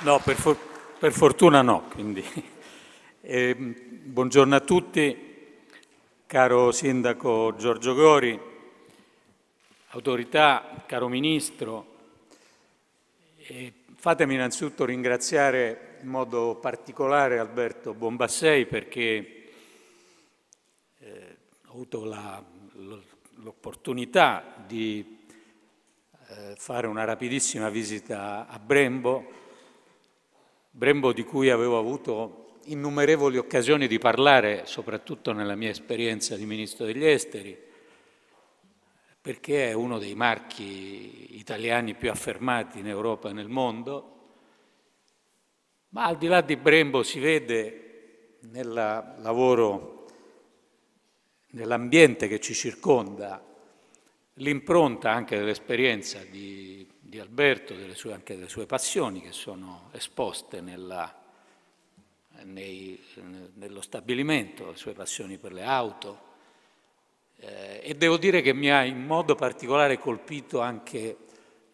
No, per, for- per fortuna no. Eh, buongiorno a tutti, caro Sindaco Giorgio Gori, autorità, caro Ministro. Eh, fatemi innanzitutto ringraziare in modo particolare Alberto Bombassei perché eh, ho avuto la, l'opportunità di eh, fare una rapidissima visita a Brembo Brembo di cui avevo avuto innumerevoli occasioni di parlare, soprattutto nella mia esperienza di Ministro degli Esteri, perché è uno dei marchi italiani più affermati in Europa e nel mondo, ma al di là di Brembo si vede nel lavoro, nell'ambiente che ci circonda, l'impronta anche dell'esperienza di di Alberto, delle sue, anche delle sue passioni che sono esposte nella, nei, nello stabilimento, le sue passioni per le auto. Eh, e devo dire che mi ha in modo particolare colpito anche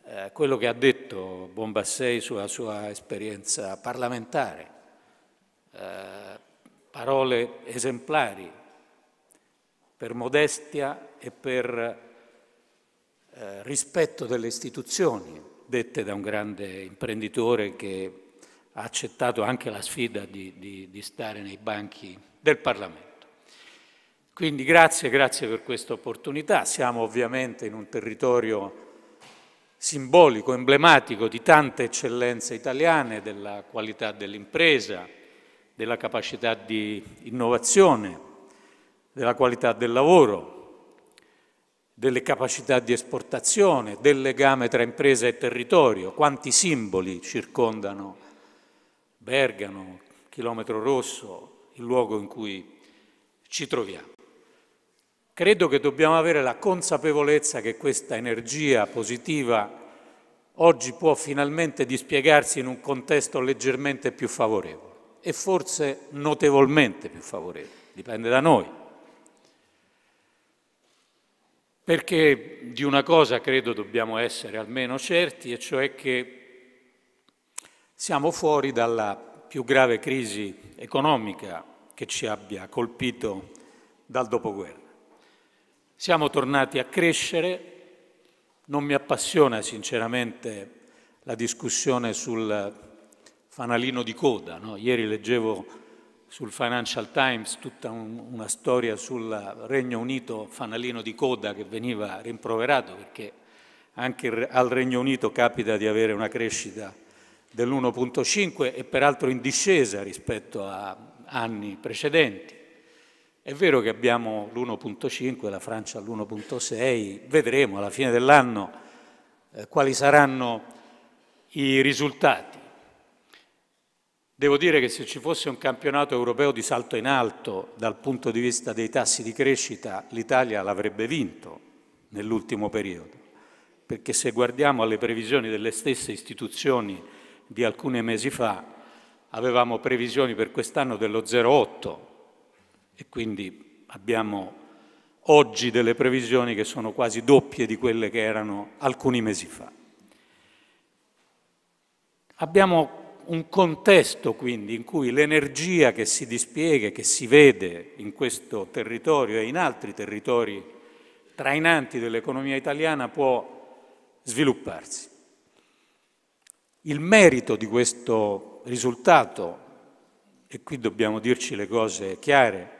eh, quello che ha detto Bombassei sulla sua esperienza parlamentare. Eh, parole esemplari per modestia e per eh, rispetto delle istituzioni, dette da un grande imprenditore che ha accettato anche la sfida di, di, di stare nei banchi del Parlamento. Quindi grazie, grazie per questa opportunità. Siamo ovviamente in un territorio simbolico, emblematico di tante eccellenze italiane, della qualità dell'impresa, della capacità di innovazione, della qualità del lavoro, delle capacità di esportazione, del legame tra impresa e territorio, quanti simboli circondano Bergamo, chilometro rosso, il luogo in cui ci troviamo. Credo che dobbiamo avere la consapevolezza che questa energia positiva oggi può finalmente dispiegarsi in un contesto leggermente più favorevole e forse notevolmente più favorevole, dipende da noi. Perché di una cosa credo dobbiamo essere almeno certi, e cioè che siamo fuori dalla più grave crisi economica che ci abbia colpito dal dopoguerra. Siamo tornati a crescere, non mi appassiona sinceramente la discussione sul fanalino di coda. No? Ieri leggevo sul Financial Times tutta un, una storia sul Regno Unito fanalino di coda che veniva rimproverato perché anche al Regno Unito capita di avere una crescita dell'1.5 e peraltro in discesa rispetto a anni precedenti. È vero che abbiamo l'1.5, la Francia l'1.6, vedremo alla fine dell'anno eh, quali saranno i risultati. Devo dire che se ci fosse un campionato europeo di salto in alto dal punto di vista dei tassi di crescita, l'Italia l'avrebbe vinto nell'ultimo periodo, perché se guardiamo alle previsioni delle stesse istituzioni di alcuni mesi fa, avevamo previsioni per quest'anno dello 0,8 e quindi abbiamo oggi delle previsioni che sono quasi doppie di quelle che erano alcuni mesi fa. Abbiamo un contesto quindi in cui l'energia che si dispiega, che si vede in questo territorio e in altri territori trainanti dell'economia italiana può svilupparsi. Il merito di questo risultato, e qui dobbiamo dirci le cose chiare,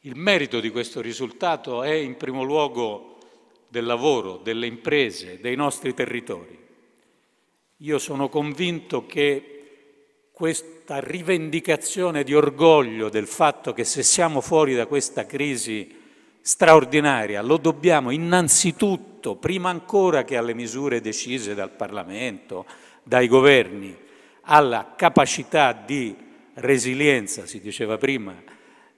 il merito di questo risultato è in primo luogo del lavoro, delle imprese, dei nostri territori io sono convinto che questa rivendicazione di orgoglio del fatto che se siamo fuori da questa crisi straordinaria lo dobbiamo innanzitutto, prima ancora che alle misure decise dal Parlamento, dai governi, alla capacità di resilienza, si diceva prima,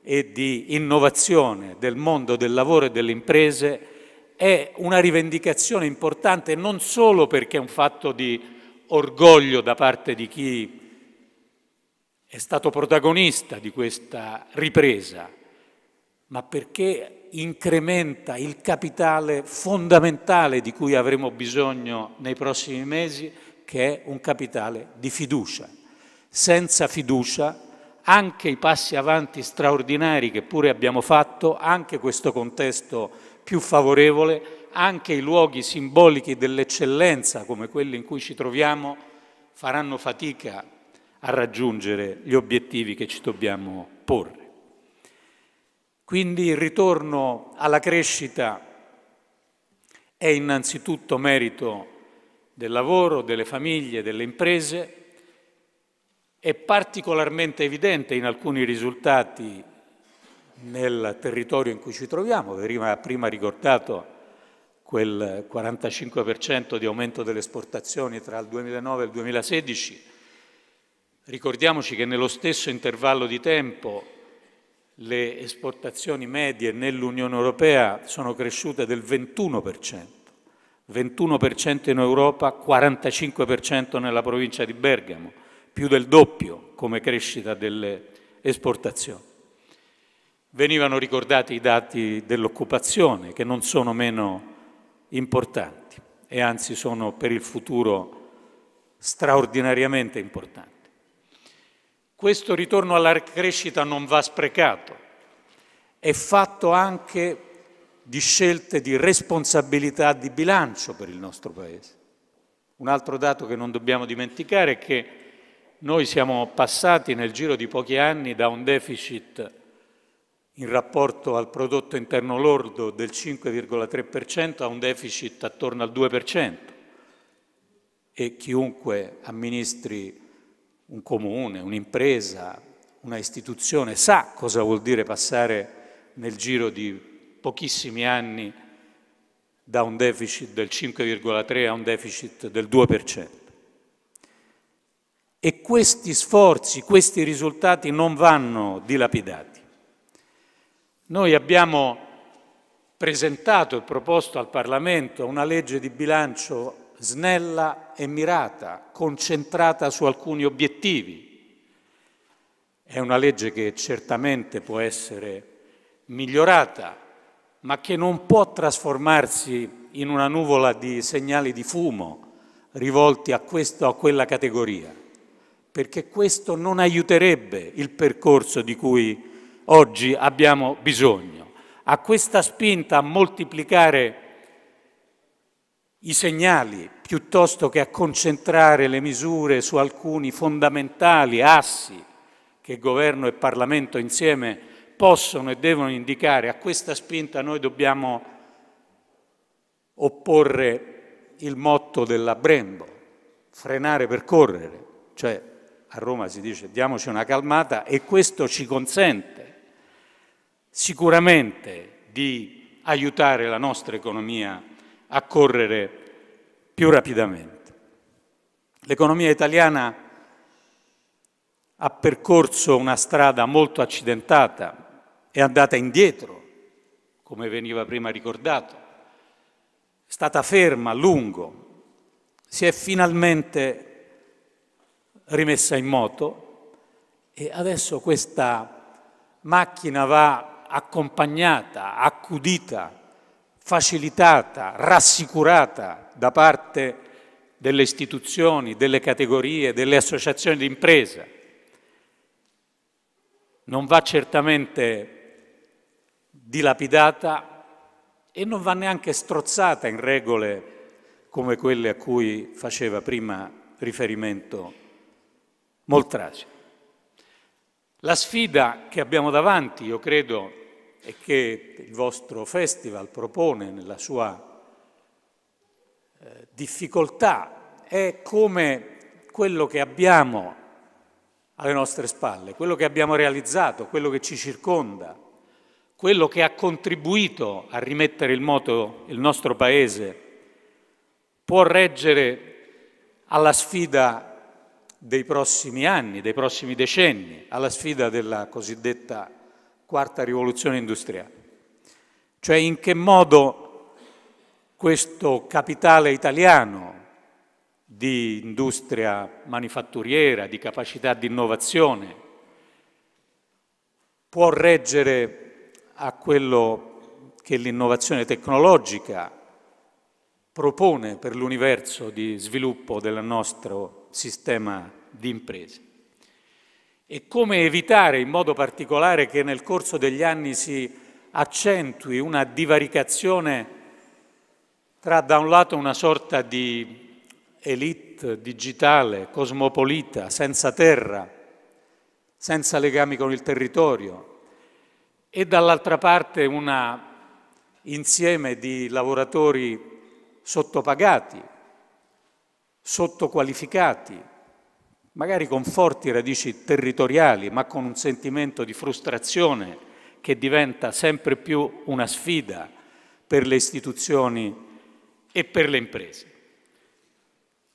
e di innovazione del mondo del lavoro e delle imprese è una rivendicazione importante non solo perché è un fatto di orgoglio da parte di chi è stato protagonista di questa ripresa, ma perché incrementa il capitale fondamentale di cui avremo bisogno nei prossimi mesi, che è un capitale di fiducia. Senza fiducia anche i passi avanti straordinari che pure abbiamo fatto, anche questo contesto più favorevole, anche i luoghi simbolici dell'eccellenza, come quelli in cui ci troviamo, faranno fatica a raggiungere gli obiettivi che ci dobbiamo porre. Quindi il ritorno alla crescita è innanzitutto merito del lavoro, delle famiglie, delle imprese, è particolarmente evidente in alcuni risultati nel territorio in cui ci troviamo, veniva prima ricordato quel 45% di aumento delle esportazioni tra il 2009 e il 2016. Ricordiamoci che nello stesso intervallo di tempo le esportazioni medie nell'Unione Europea sono cresciute del 21%, 21% in Europa, 45% nella provincia di Bergamo, più del doppio come crescita delle esportazioni. Venivano ricordati i dati dell'occupazione che non sono meno importanti e anzi sono per il futuro straordinariamente importanti. Questo ritorno alla crescita non va sprecato, è fatto anche di scelte di responsabilità di bilancio per il nostro Paese. Un altro dato che non dobbiamo dimenticare è che noi siamo passati nel giro di pochi anni da un deficit in rapporto al prodotto interno lordo del 5,3% ha un deficit attorno al 2%. E chiunque amministri un comune, un'impresa, una istituzione sa cosa vuol dire passare nel giro di pochissimi anni da un deficit del 5,3 a un deficit del 2%. E questi sforzi, questi risultati non vanno dilapidati. Noi abbiamo presentato e proposto al Parlamento una legge di bilancio snella e mirata, concentrata su alcuni obiettivi. È una legge che certamente può essere migliorata, ma che non può trasformarsi in una nuvola di segnali di fumo rivolti a questa o a quella categoria, perché questo non aiuterebbe il percorso di cui oggi abbiamo bisogno. A questa spinta a moltiplicare i segnali piuttosto che a concentrare le misure su alcuni fondamentali assi che governo e Parlamento insieme possono e devono indicare, a questa spinta noi dobbiamo opporre il motto della Brembo, frenare per correre, cioè a Roma si dice diamoci una calmata e questo ci consente sicuramente di aiutare la nostra economia a correre più rapidamente. L'economia italiana ha percorso una strada molto accidentata, è andata indietro, come veniva prima ricordato, è stata ferma a lungo, si è finalmente rimessa in moto e adesso questa macchina va accompagnata, accudita, facilitata, rassicurata da parte delle istituzioni, delle categorie, delle associazioni di impresa. Non va certamente dilapidata e non va neanche strozzata in regole come quelle a cui faceva prima riferimento Moltrasio. La sfida che abbiamo davanti, io credo, e che il vostro festival propone nella sua eh, difficoltà, è come quello che abbiamo alle nostre spalle, quello che abbiamo realizzato, quello che ci circonda, quello che ha contribuito a rimettere in moto il nostro Paese, può reggere alla sfida dei prossimi anni, dei prossimi decenni, alla sfida della cosiddetta quarta rivoluzione industriale. Cioè in che modo questo capitale italiano di industria manifatturiera, di capacità di innovazione, può reggere a quello che l'innovazione tecnologica propone per l'universo di sviluppo del nostro sistema di imprese. E come evitare in modo particolare che nel corso degli anni si accentui una divaricazione tra da un lato una sorta di elite digitale, cosmopolita, senza terra, senza legami con il territorio, e dall'altra parte un insieme di lavoratori sottopagati, sottoqualificati, magari con forti radici territoriali, ma con un sentimento di frustrazione che diventa sempre più una sfida per le istituzioni e per le imprese.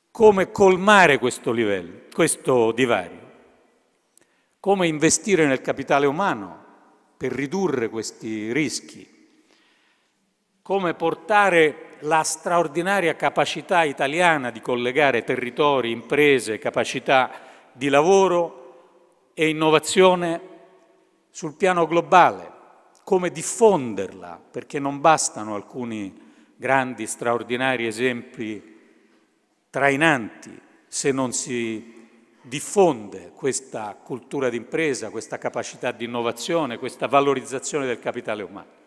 Come colmare questo livello, questo divario? Come investire nel capitale umano per ridurre questi rischi? Come portare la straordinaria capacità italiana di collegare territori, imprese, capacità di lavoro e innovazione sul piano globale, come diffonderla, perché non bastano alcuni grandi, straordinari esempi trainanti se non si diffonde questa cultura d'impresa, questa capacità di innovazione, questa valorizzazione del capitale umano.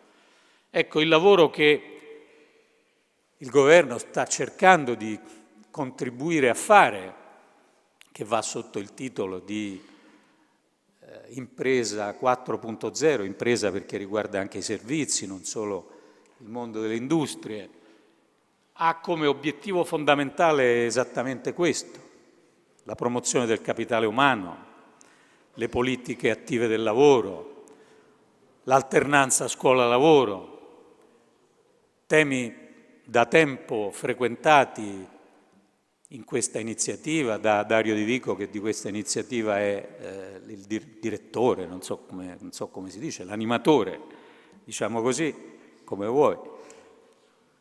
Ecco, il lavoro che il governo sta cercando di contribuire a fare, che va sotto il titolo di eh, impresa 4.0, impresa perché riguarda anche i servizi, non solo il mondo delle industrie, ha come obiettivo fondamentale esattamente questo, la promozione del capitale umano, le politiche attive del lavoro, l'alternanza scuola-lavoro, temi da tempo frequentati in questa iniziativa da Dario Di Vico che di questa iniziativa è eh, il direttore, non so, come, non so, come, si dice, l'animatore, diciamo così, come vuoi.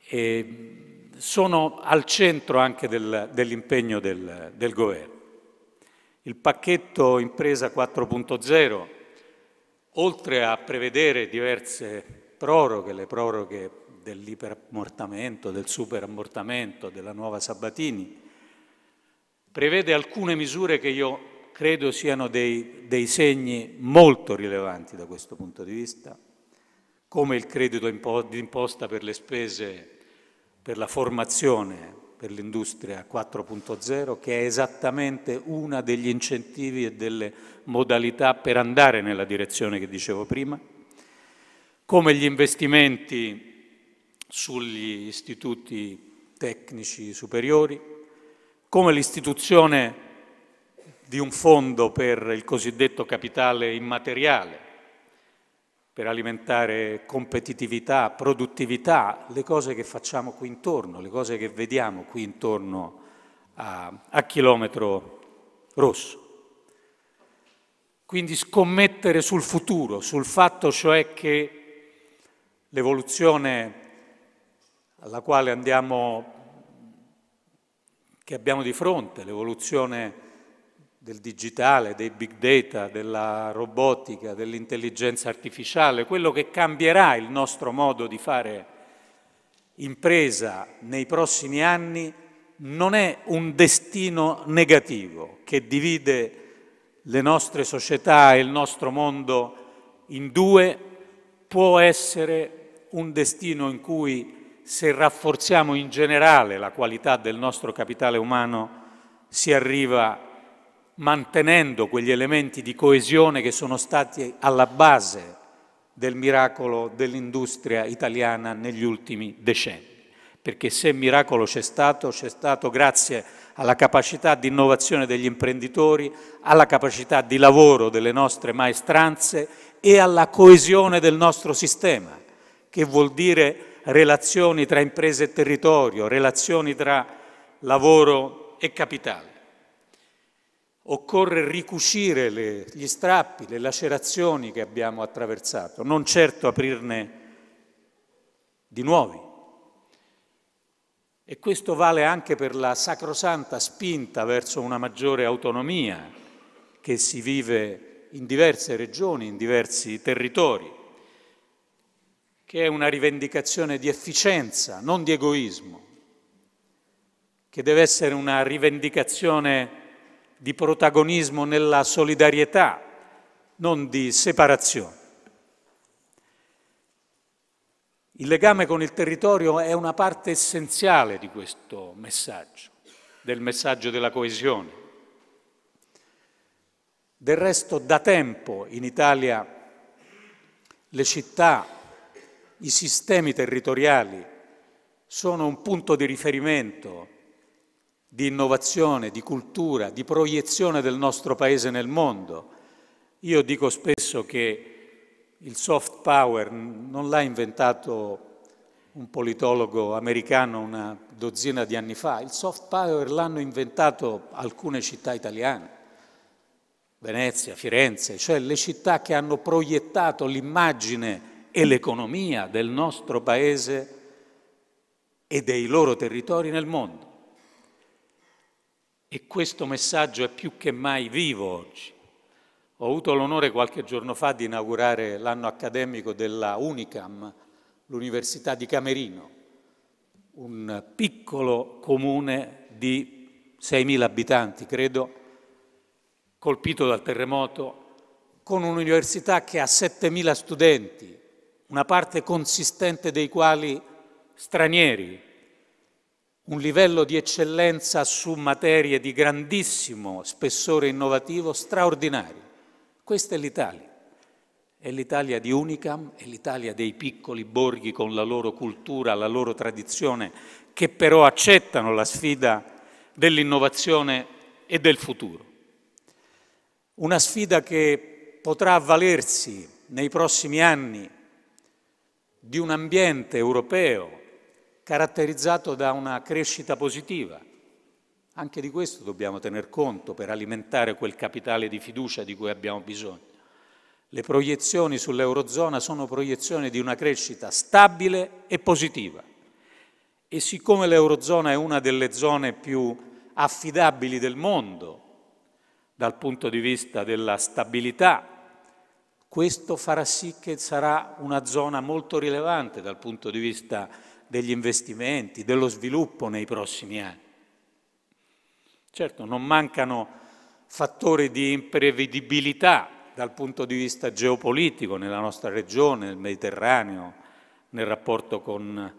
E sono al centro anche del, dell'impegno del, del governo. Il pacchetto impresa 4.0, oltre a prevedere diverse proroghe, le proroghe dell'iperammortamento, del superammortamento, della nuova Sabatini, prevede alcune misure che io credo siano dei, dei segni molto rilevanti da questo punto di vista, come il credito d'imposta per le spese per la formazione per l'industria 4.0, che è esattamente una degli incentivi e delle modalità per andare nella direzione che dicevo prima, come gli investimenti sugli istituti tecnici superiori, come l'istituzione di un fondo per il cosiddetto capitale immateriale, per alimentare competitività, produttività, le cose che facciamo qui intorno, le cose che vediamo qui intorno a, a chilometro rosso. Quindi scommettere sul futuro, sul fatto cioè che l'evoluzione alla quale andiamo, che abbiamo di fronte, l'evoluzione del digitale, dei big data, della robotica, dell'intelligenza artificiale, quello che cambierà il nostro modo di fare impresa nei prossimi anni non è un destino negativo che divide le nostre società e il nostro mondo in due, può essere un destino in cui se rafforziamo in generale la qualità del nostro capitale umano si arriva mantenendo quegli elementi di coesione che sono stati alla base del miracolo dell'industria italiana negli ultimi decenni. Perché se miracolo c'è stato, c'è stato grazie alla capacità di innovazione degli imprenditori, alla capacità di lavoro delle nostre maestranze e alla coesione del nostro sistema, che vuol dire relazioni tra imprese e territorio, relazioni tra lavoro e capitale. Occorre ricuscire le, gli strappi, le lacerazioni che abbiamo attraversato, non certo aprirne di nuovi. E questo vale anche per la sacrosanta spinta verso una maggiore autonomia che si vive in diverse regioni, in diversi territori che è una rivendicazione di efficienza, non di egoismo, che deve essere una rivendicazione di protagonismo nella solidarietà, non di separazione. Il legame con il territorio è una parte essenziale di questo messaggio, del messaggio della coesione. Del resto da tempo in Italia le città i sistemi territoriali sono un punto di riferimento di innovazione, di cultura, di proiezione del nostro Paese nel mondo. Io dico spesso che il soft power non l'ha inventato un politologo americano una dozzina di anni fa, il soft power l'hanno inventato alcune città italiane, Venezia, Firenze, cioè le città che hanno proiettato l'immagine e l'economia del nostro paese e dei loro territori nel mondo. E questo messaggio è più che mai vivo oggi. Ho avuto l'onore qualche giorno fa di inaugurare l'anno accademico della Unicam, l'Università di Camerino, un piccolo comune di 6.000 abitanti, credo, colpito dal terremoto, con un'università che ha 7.000 studenti, una parte consistente dei quali stranieri, un livello di eccellenza su materie di grandissimo spessore innovativo straordinario. Questa è l'Italia. È l'Italia di Unicam, è l'Italia dei piccoli borghi con la loro cultura, la loro tradizione, che però accettano la sfida dell'innovazione e del futuro. Una sfida che potrà avvalersi nei prossimi anni di un ambiente europeo caratterizzato da una crescita positiva. Anche di questo dobbiamo tener conto per alimentare quel capitale di fiducia di cui abbiamo bisogno. Le proiezioni sull'Eurozona sono proiezioni di una crescita stabile e positiva. E siccome l'Eurozona è una delle zone più affidabili del mondo dal punto di vista della stabilità questo farà sì che sarà una zona molto rilevante dal punto di vista degli investimenti, dello sviluppo nei prossimi anni. Certo, non mancano fattori di imprevedibilità dal punto di vista geopolitico nella nostra regione, nel Mediterraneo, nel rapporto con,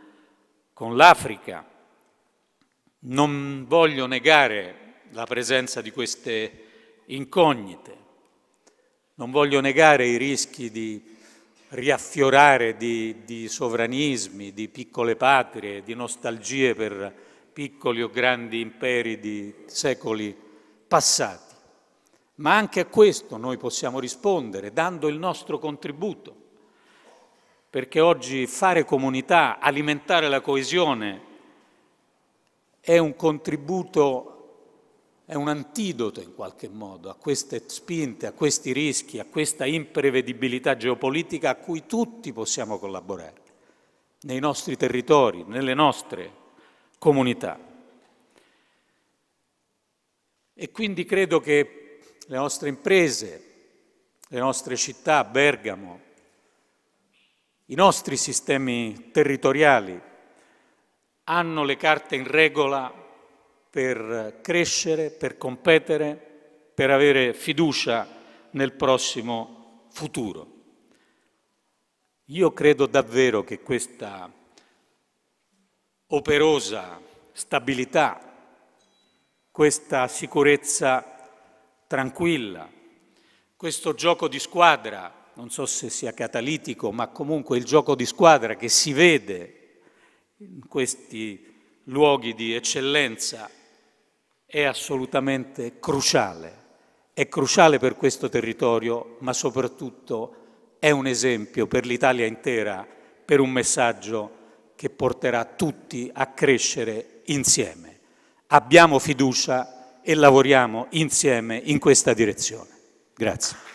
con l'Africa. Non voglio negare la presenza di queste incognite, non voglio negare i rischi di riaffiorare di, di sovranismi, di piccole patrie, di nostalgie per piccoli o grandi imperi di secoli passati. Ma anche a questo noi possiamo rispondere dando il nostro contributo, perché oggi fare comunità, alimentare la coesione, è un contributo è un antidoto in qualche modo a queste spinte, a questi rischi, a questa imprevedibilità geopolitica a cui tutti possiamo collaborare, nei nostri territori, nelle nostre comunità. E quindi credo che le nostre imprese, le nostre città, Bergamo, i nostri sistemi territoriali hanno le carte in regola per crescere, per competere, per avere fiducia nel prossimo futuro. Io credo davvero che questa operosa stabilità, questa sicurezza tranquilla, questo gioco di squadra, non so se sia catalitico, ma comunque il gioco di squadra che si vede in questi luoghi di eccellenza è assolutamente cruciale. È cruciale per questo territorio, ma soprattutto è un esempio per l'Italia intera, per un messaggio che porterà tutti a crescere insieme. Abbiamo fiducia e lavoriamo insieme in questa direzione. Grazie.